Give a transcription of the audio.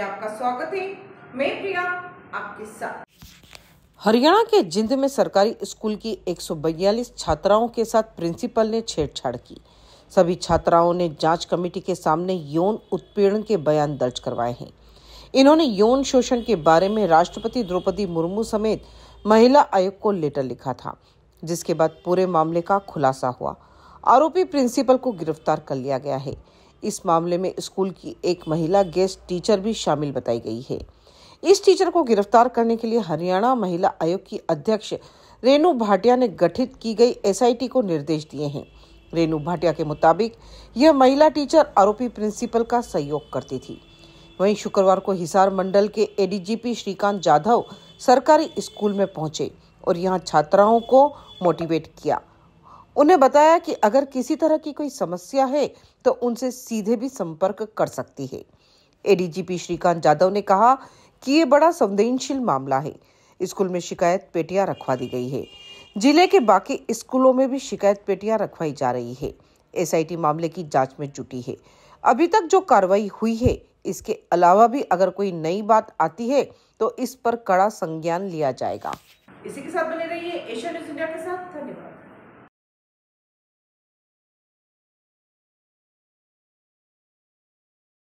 में आपका स्वागत है मैं प्रिया आपके साथ हरियाणा के जिंद में सरकारी स्कूल की 142 छात्राओं के साथ प्रिंसिपल ने छेड़छाड़ की सभी छात्राओं ने जांच कमेटी के सामने यौन उत्पीड़न के बयान दर्ज करवाए हैं इन्होंने यौन शोषण के बारे में राष्ट्रपति द्रौपदी मुर्मू समेत महिला आयोग को लेटर लिखा था जिसके बाद पूरे मामले का खुलासा हुआ आरोपी प्रिंसिपल को गिरफ्तार कर लिया गया है इस मामले में स्कूल की एक महिला गेस्ट टीचर भी शामिल बताई गई है इस टीचर को गिरफ्तार करने के लिए हरियाणा महिला आयोग की अध्यक्ष रेणु भाटिया ने गठित की गई एसआईटी को निर्देश दिए हैं रेणु भाटिया के मुताबिक यह महिला टीचर आरोपी प्रिंसिपल का सहयोग करती थी वहीं शुक्रवार को हिसार मंडल के एडीजीपी श्रीकांत जाधव सरकारी स्कूल में पहुंचे और यहां छात्राओं को मोटिवेट किया उन्हें बताया कि अगर किसी तरह की कोई समस्या है तो उनसे सीधे भी संपर्क कर सकती है एडीजीपी श्रीकांत यादव ने कहा कि ये बड़ा संवेदनशील मामला है स्कूल में शिकायत पेटियां रखवा दी गई है जिले के बाकी स्कूलों में भी शिकायत पेटियां रखवाई जा रही है एसआईटी मामले की जांच में जुटी है अभी तक जो कार्रवाई हुई है इसके अलावा भी अगर कोई नई बात आती है तो इस पर कड़ा संज्ञान लिया जाएगा इसी के साथ बने रहिए एशिया न्यूज इंडिया के साथ धन्यवाद